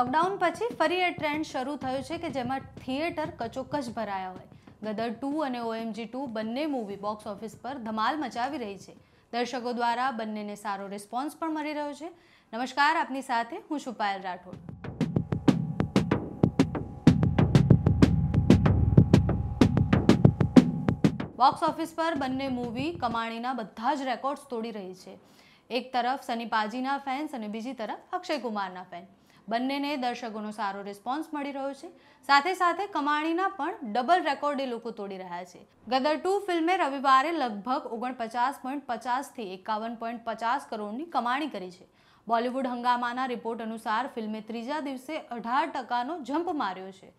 lockdown પછી ફરી એ trend શરૂ થયો છે કે જેમાં થિયેટર કચોકચ ભરાયા હોય ગદર ટુ અને ઓએમજી ટુ બંને મૂવી બોક્સ ઓફિસ પર ધમાલ મચાવી રહી છે દર્શકો દ્વારા બંનેને સારો રિસ્પોન્સ પણ મળી રહ્યો છે નમસ્કાર આપની સાથે હું છુપાયલ રાઠોડ બોક્સ ઓફિસ પર બંને મૂવી કમાણીના બધા જ રેકોર્ડ્સ તોડી રહી છે એક તરફ સની ફેન્સ અને બીજી તરફ અક્ષય કુમારના ફેન બંનેને દર્શકોનો સારો રિસ્પોન્સ મળી રહ્યો છે સાથે સાથે કમાણીના પણ ડબલ રેકોર્ડ એ લોકો તોડી રહ્યા છે ગદર ટુ ફિલ્મે રવિવારે લગભગ ઓગણપચાસ પોઈન્ટ પચાસથી એકાવન પોઈન્ટ પચાસ કરોડની કમાણી કરી છે બોલિવૂડ હંગામાના રિપોર્ટ અનુસાર ફિલ્મે ત્રીજા દિવસે અઢાર ટકાનો જમ્પ માર્યો છે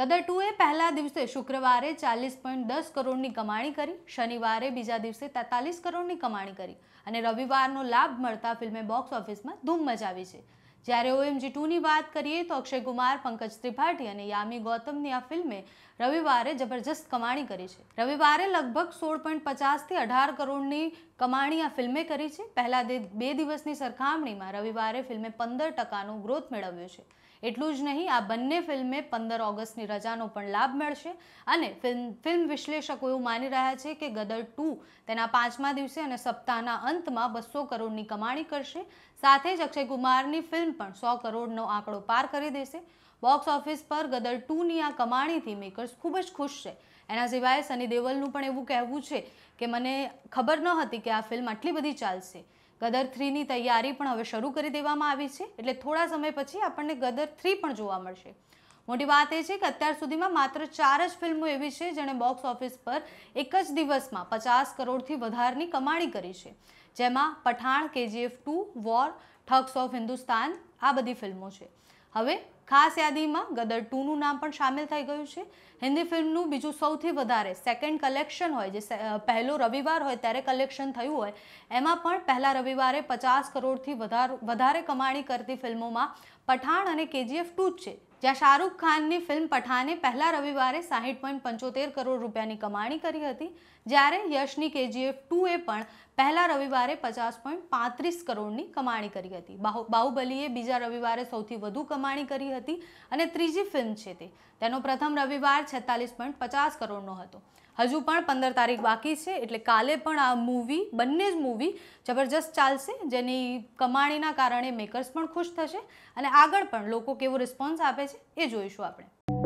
ગદર ટુએ પહેલા દિવસે શુક્રવારે ચાલીસ પોઈન્ટ દસ કરોડની કમાણી કરી શનિવારે બીજા દિવસે તેતાલીસ કરોડની કમાણી કરી અને રવિવારનો લાભ મળતા ફિલ્મે બોક્સ ઓફિસમાં ધૂમ મચાવી છે જ્યારે ઓએમજી ટુની વાત કરીએ તો અક્ષય કુમાર પંકજ ત્રિપાઠી અને યામી ગૌતમની આ ફિલ્મે રવિવારે જબરજસ્ત કમાણી કરી છે રવિવારે લગભગ સોળ પોઈન્ટ પચાસથી અઢાર કરોડની કમાણી આ ફિલ્મે કરી છે પહેલાં બે દિવસની સરખામણીમાં રવિવારે ફિલ્મે પંદર ટકાનો ગ્રોથ મેળવ્યો છે એટલું જ નહીં આ બંને ફિલ્મે પંદર ઓગસ્ટની રજાનો પણ લાભ મળશે અને ફિલ્મ ફિલ્મ વિશ્લેષકો એવું માની રહ્યા છે કે ગદર ટુ તેના પાંચમા દિવસે અને સપ્તાહના અંતમાં બસો કરોડની કમાણી કરશે સાથે જ અક્ષય કુમારની ફિલ્મ પણ સો કરોડનો આંકડો પાર કરી દેશે બોક્સ ઓફિસ પર ગદર ટુની આ કમાણીથી મેકર્સ ખૂબ જ ખુશ છે એના સિવાય સની દેવલનું પણ એવું કહેવું છે કે મને ખબર ન હતી કે આ ફિલ્મ આટલી બધી ચાલશે ગદર થ્રીની તૈયારી પણ હવે શરૂ કરી દેવામાં આવી છે એટલે થોડા સમય પછી આપણને ગદર થ્રી પણ જોવા મળશે મોટી વાત એ છે કે અત્યાર સુધીમાં માત્ર ચાર જ ફિલ્મો એવી છે જેણે બોક્સ ઓફિસ પર એક જ દિવસમાં પચાસ કરોડથી વધારની કમાણી કરી છે જેમાં Pathaan KGF two War Thugs of Hindustan આ બધી ફિલ્મો છે હવે ખાસ યાદીમાં ગદર ટુનું નામ પણ સામેલ થઈ ગયું છે હિન્દી ફિલ્મનું બીજું સૌથી વધારે સેકન્ડ કલેક્શન હોય જે પહેલો રવિવાર હોય ત્યારે કલેક્શન થયું હોય એમાં પણ પહેલા રવિવારે પચાસ કરોડથી વધારે કમાણી કરતી ફિલ્મોમાં પઠાણ અને કેજીએફ ટુ જ છે જ્યાં શાહરૂખ ખાનની ફિલ્મ પઠાને પહેલા રવિવારે સાહીઠ પોઈન્ટ પંચોતેર કરોડ રૂપિયાની કમાણી કરી હતી જ્યારે યશની કેજીએફ ટુએ પણ પહેલા રવિવારે પચાસ પોઈન્ટ પાંત્રીસ કરોડની કમાણી કરી હતી બાહુબલીએ બીજા રવિવારે સૌથી વધુ કમાણી કરી આવી હતી અને ત્રીજી ફિલ્મ છે તે તેનો પ્રથમ રવિવાર છેતાલીસ પોઈન્ટ પચાસ કરોડનો હતો હજુ પણ પંદર તારીખ બાકી છે એટલે કાલે પણ આ મૂવી બંને જ મૂવી જબરજસ્ત ચાલશે જેની કમાણીના કારણે મેકર્સ પણ ખુશ થશે અને આગળ પણ લોકો કેવો રિસ્પોન્સ આપે છે એ જોઈશું આપણે